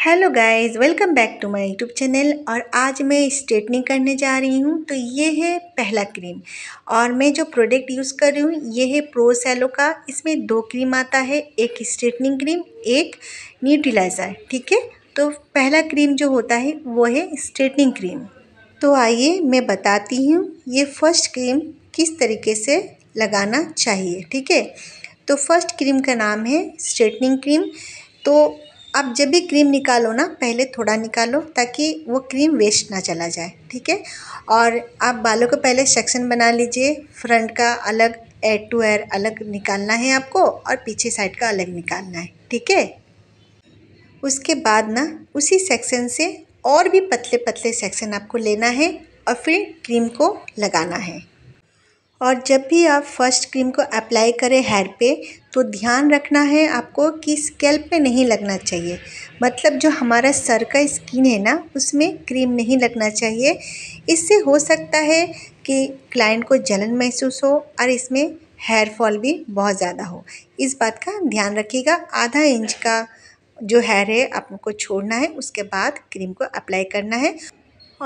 hello guys welcome back to my YouTube channel और आज मैं स्ट्रेटनिंग करने जा रही हूँ तो ये है पहला क्रीम और मैं जो प्रोडक्ट यूज़ कर रही हूँ ये है प्रो सैलो का इसमें दो क्रीम आता है एक स्ट्रेटनिंग क्रीम एक न्यूट्रिलाइज़र ठीक है तो पहला क्रीम जो होता है वो है स्ट्रेटनिंग क्रीम तो आइए मैं बताती हूँ ये फर्स्ट क्रीम किस तरीके से लगाना चाहिए ठीक है तो फर्स्ट क्रीम का नाम है स्ट्रेटनिंग क्रीम तो आप जब भी क्रीम निकालो ना पहले थोड़ा निकालो ताकि वो क्रीम वेस्ट ना चला जाए ठीक है और आप बालों को पहले सेक्शन बना लीजिए फ्रंट का अलग एयर टू एयर अलग निकालना है आपको और पीछे साइड का अलग निकालना है ठीक है उसके बाद ना उसी सेक्शन से और भी पतले पतले सेक्शन आपको लेना है और फिर क्रीम को लगाना है और जब भी आप फ़र्स्ट क्रीम को अप्लाई करें हेयर पे तो ध्यान रखना है आपको कि स्कैल्प पे नहीं लगना चाहिए मतलब जो हमारा सर का स्किन है ना उसमें क्रीम नहीं लगना चाहिए इससे हो सकता है कि क्लाइंट को जलन महसूस हो और इसमें हेयर फॉल भी बहुत ज़्यादा हो इस बात का ध्यान रखिएगा आधा इंच का जो हेयर है आपको छोड़ना है उसके बाद क्रीम को अप्लाई करना है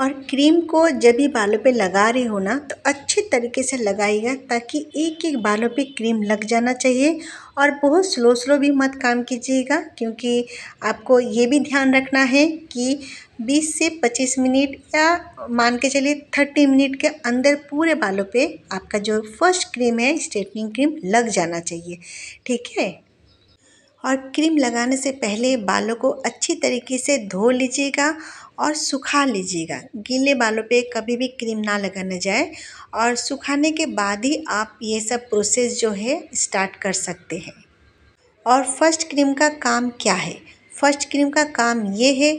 और क्रीम को जब भी बालों पे लगा रही हो ना तो अच्छे तरीके से लगाइएगा ताकि एक एक बालों पे क्रीम लग जाना चाहिए और बहुत स्लो स्लो भी मत काम कीजिएगा क्योंकि आपको ये भी ध्यान रखना है कि 20 से 25 मिनट या मान के चलिए 30 मिनट के अंदर पूरे बालों पे आपका जो फर्स्ट क्रीम है स्ट्रेटनिंग क्रीम लग जाना चाहिए ठीक है और क्रीम लगाने से पहले बालों को अच्छी तरीके से धो लीजिएगा और सुखा लीजिएगा गीले बालों पे कभी भी क्रीम ना लगाने जाए और सुखाने के बाद ही आप ये सब प्रोसेस जो है स्टार्ट कर सकते हैं और फर्स्ट क्रीम का काम क्या है फर्स्ट क्रीम का काम ये है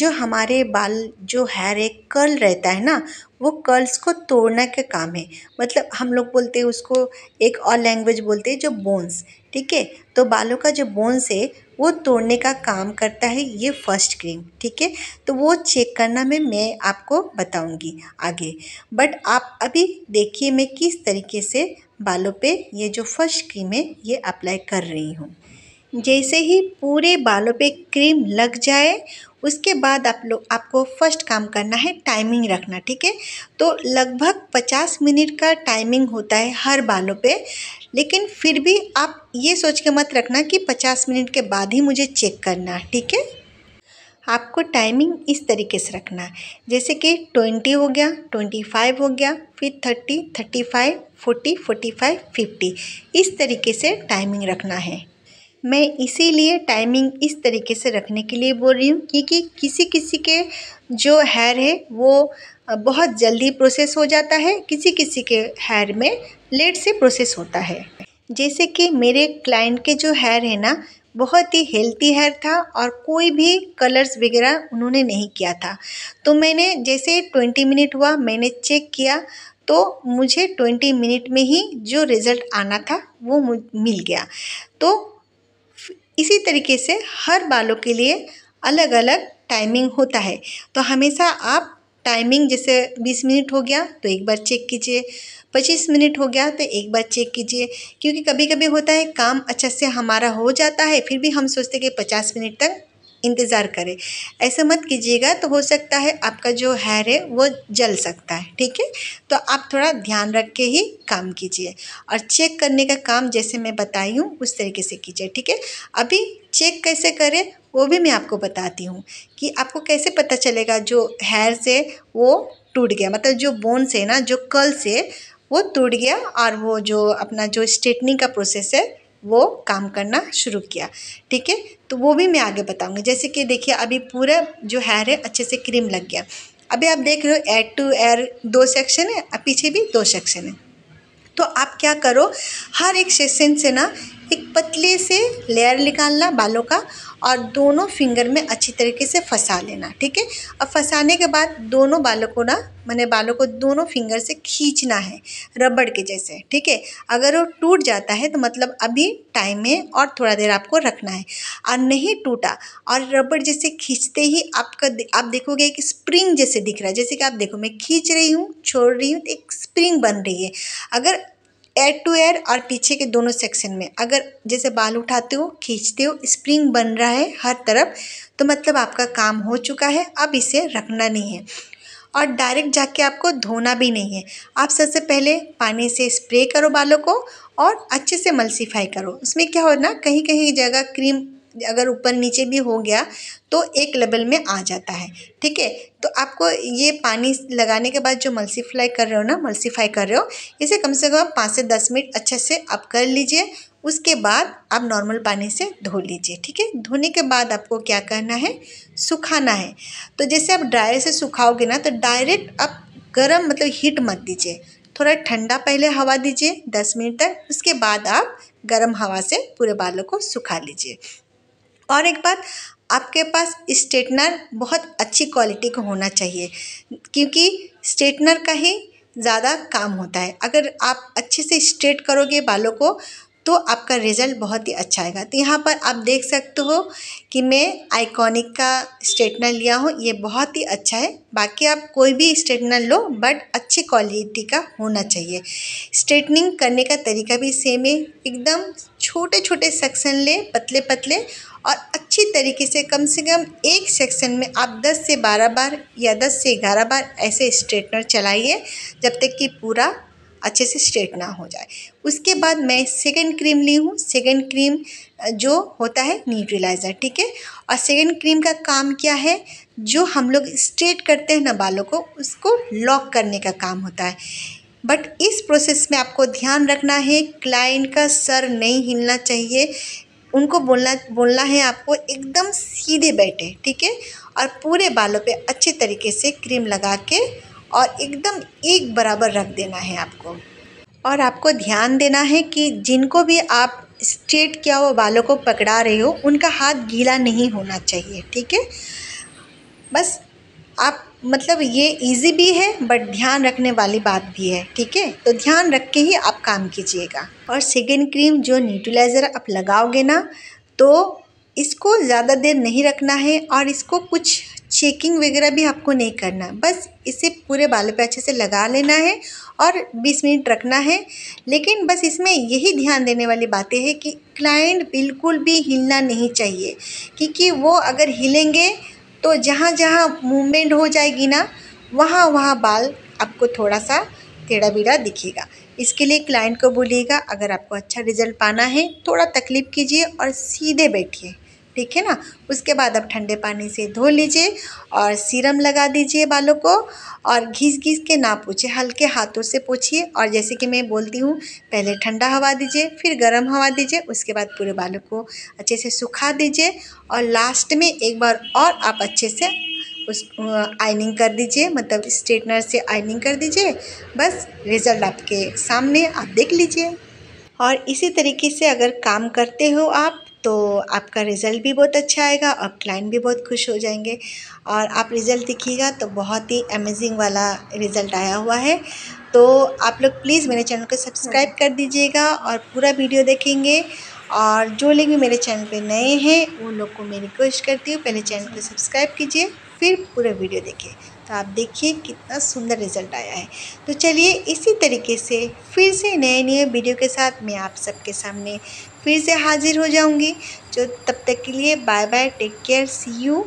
जो हमारे बाल जो हेयर एक कर्ल रहता है ना वो कर्ल्स को तोड़ने का काम है मतलब हम लोग बोलते हैं उसको एक और लैंग्वेज बोलते हैं जो बोन्स ठीक है तो बालों का जो बोन्स है वो तोड़ने का काम करता है ये फर्स्ट क्रीम ठीक है तो वो चेक करना में मैं आपको बताऊंगी आगे बट आप अभी देखिए मैं किस तरीके से बालों पे ये जो फर्स्ट क्रीम है ये अप्लाई कर रही हूँ जैसे ही पूरे बालों पे क्रीम लग जाए उसके बाद आप लोग आपको फर्स्ट काम करना है टाइमिंग रखना ठीक है तो लगभग 50 मिनट का टाइमिंग होता है हर बालों पे लेकिन फिर भी आप ये सोच के मत रखना कि 50 मिनट के बाद ही मुझे चेक करना ठीक है आपको टाइमिंग इस तरीके से रखना है जैसे कि ट्वेंटी हो गया ट्वेंटी फाइव हो गया फिर thirty thirty five forty forty five fifty इस तरीके से टाइमिंग रखना है मैं इसीलिए टाइमिंग इस तरीके से रखने के लिए बोल रही हूँ क्योंकि किसी किसी के जो हेयर है वो बहुत जल्दी प्रोसेस हो जाता है किसी किसी के हेयर में लेट से प्रोसेस होता है जैसे कि मेरे क्लाइंट के जो हेयर है ना बहुत ही हेल्थी हेयर था और कोई भी कलर्स वगैरह उन्होंने नहीं किया था तो मैंने जैसे ट्वेंटी मिनट हुआ मैंने चेक किया तो मुझे ट्वेंटी मिनट में ही जो रिज़ल्ट आना था वो मिल गया तो इसी तरीके से हर बालों के लिए अलग अलग टाइमिंग होता है तो हमेशा आप टाइमिंग जैसे 20 मिनट हो गया तो एक बार चेक कीजिए 25 मिनट हो गया तो एक बार चेक कीजिए क्योंकि कभी कभी होता है काम अच्छे से हमारा हो जाता है फिर भी हम सोचते हैं कि 50 मिनट तक इंतज़ार करें ऐसा मत कीजिएगा तो हो सकता है आपका जो हेयर है वो जल सकता है ठीक है तो आप थोड़ा ध्यान रख के ही काम कीजिए और चेक करने का काम जैसे मैं बताई हूँ उस तरीके से कीजिए ठीक है अभी चेक कैसे करें वो भी मैं आपको बताती हूँ कि आपको कैसे पता चलेगा जो हेयर से वो टूट गया मतलब जो बोन से ना जो कल से वो टूट गया और वो जो अपना जो स्ट्रेटनिंग का प्रोसेस है वो काम करना शुरू किया ठीक है तो वो भी मैं आगे बताऊँगी जैसे कि देखिए अभी पूरा जो हेयर है अच्छे से क्रीम लग गया अभी आप देख रहे हो एड टू एयर दो सेक्शन है और पीछे भी दो सेक्शन है तो आप क्या करो हर एक सेक्शन से ना एक पतले से लेयर निकालना बालों का और दोनों फिंगर में अच्छी तरीके से फंसा लेना ठीक है अब फंसाने के बाद दोनों बालों को ना मैंने बालों को दोनों फिंगर से खींचना है रबड़ के जैसे ठीक है अगर वो टूट जाता है तो मतलब अभी टाइम है और थोड़ा देर आपको रखना है और नहीं टूटा और रबड़ जैसे खींचते ही आपका आप देखोगे एक स्प्रिंग जैसे दिख रहा है जैसे कि आप देखो मैं खींच रही हूँ छोड़ रही हूँ तो एक स्प्रिंग बन रही है अगर एयर टू एयर और पीछे के दोनों सेक्शन में अगर जैसे बाल उठाते हो खींचते हो स्प्रिंग बन रहा है हर तरफ तो मतलब आपका काम हो चुका है अब इसे रखना नहीं है और डायरेक्ट जाके आपको धोना भी नहीं है आप सबसे पहले पानी से स्प्रे करो बालों को और अच्छे से मल्सीफाई करो उसमें क्या होना कहीं कहीं जगह क्रीम अगर ऊपर नीचे भी हो गया तो एक लेवल में आ जाता है ठीक है तो आपको ये पानी लगाने के बाद जो मल्सीफ्लाई कर रहे हो ना मल्सीफाई कर रहे हो इसे कम से कम पाँच से दस मिनट अच्छे से आप कर लीजिए उसके बाद आप नॉर्मल पानी से धो लीजिए ठीक है धोने के बाद आपको क्या करना है सुखाना है तो जैसे आप ड्रायर से सुखाओगे ना तो डायरेक्ट आप गर्म मतलब हीट मत दीजिए थोड़ा ठंडा पहले हवा दीजिए दस मिनट तक उसके बाद आप गर्म हवा से पूरे बालों को सुखा लीजिए और एक बात आपके पास स्ट्रेटनर बहुत अच्छी क्वालिटी का होना चाहिए क्योंकि स्ट्रेटनर का ही ज़्यादा काम होता है अगर आप अच्छे से स्ट्रेट करोगे बालों को तो आपका रिज़ल्ट बहुत ही अच्छा आएगा तो यहाँ पर आप देख सकते हो कि मैं आइकॉनिक का स्ट्रेटनर लिया हूँ ये बहुत ही अच्छा है बाकी आप कोई भी स्ट्रेटनर लो बट अच्छी क्वालिटी का होना चाहिए स्ट्रेटनिंग करने का तरीका भी सेम है एकदम छोटे छोटे सेक्शन लें पतले पतले और अच्छी तरीके से कम से कम एक सेक्शन में आप 10 से 12 बार या 10 से 11 बार ऐसे स्ट्रेटनर चलाइए जब तक कि पूरा अच्छे से स्ट्रेट ना हो जाए उसके बाद मैं सेकेंड क्रीम ली हूँ सेकेंड क्रीम जो होता है न्यूट्रलाइज़र ठीक है और सेकेंड क्रीम का काम क्या है जो हम लोग स्ट्रेट करते हैं ना बालों को उसको लॉक करने का काम होता है बट इस प्रोसेस में आपको ध्यान रखना है क्लाइंट का सर नहीं हिलना चाहिए उनको बोलना बोलना है आपको एकदम सीधे बैठे ठीक है और पूरे बालों पे अच्छे तरीके से क्रीम लगा के और एकदम एक बराबर रख देना है आपको और आपको ध्यान देना है कि जिनको भी आप स्ट्रेट किया हुआ बालों को पकड़ा रहे हो उनका हाथ गीला नहीं होना चाहिए ठीक है बस आप मतलब ये इजी भी है बट ध्यान रखने वाली बात भी है ठीक है तो ध्यान रख के ही आप काम कीजिएगा और सेकेंड क्रीम जो न्यूट्रलाइज़र आप लगाओगे ना तो इसको ज़्यादा देर नहीं रखना है और इसको कुछ शेकिंग वगैरह भी आपको नहीं करना बस इसे पूरे बालों पे अच्छे से लगा लेना है और 20 मिनट रखना है लेकिन बस इसमें यही ध्यान देने वाली बातें हैं कि क्लाइंट बिल्कुल भी हिलना नहीं चाहिए क्योंकि वो अगर हिलेंगे तो जहाँ जहाँ मूवमेंट हो जाएगी ना वहाँ वहाँ बाल आपको थोड़ा सा टेढ़ा बीड़ा दिखेगा इसके लिए क्लाइंट को बोलिएगा अगर आपको अच्छा रिजल्ट पाना है थोड़ा तकलीफ़ कीजिए और सीधे बैठिए ठीक है ना उसके बाद आप ठंडे पानी से धो लीजिए और सीरम लगा दीजिए बालों को और घिस घिस के ना पूछे हल्के हाथों से पूछिए और जैसे कि मैं बोलती हूँ पहले ठंडा हवा दीजिए फिर गर्म हवा दीजिए उसके बाद पूरे बालों को अच्छे से सुखा दीजिए और लास्ट में एक बार और आप अच्छे से उस आइनिंग कर दीजिए मतलब स्ट्रेटनर से आइनिंग कर दीजिए बस रिज़ल्ट आपके सामने आप देख लीजिए और इसी तरीके से अगर काम करते हो आप तो आपका रिज़ल्ट भी बहुत अच्छा आएगा और क्लाइंट भी बहुत खुश हो जाएंगे और आप रिज़ल्ट देखिएगा तो बहुत ही अमेजिंग वाला रिज़ल्ट आया हुआ है तो आप लोग प्लीज़ मेरे चैनल को सब्सक्राइब कर दीजिएगा और पूरा वीडियो देखेंगे और जो लोग भी मेरे चैनल पे नए हैं उन लोग को मैं रिक्वेस्ट करती हूँ पहले चैनल को सब्सक्राइब कीजिए फिर पूरा वीडियो देखिए तो आप देखिए कितना सुंदर रिजल्ट आया है तो चलिए इसी तरीके से फिर से नए नए वीडियो के साथ मैं आप सबके सामने फिर से हाजिर हो जाऊंगी जो तब तक के लिए bye bye take care see you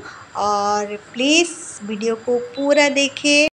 और प्लीज़ वीडियो को पूरा देखें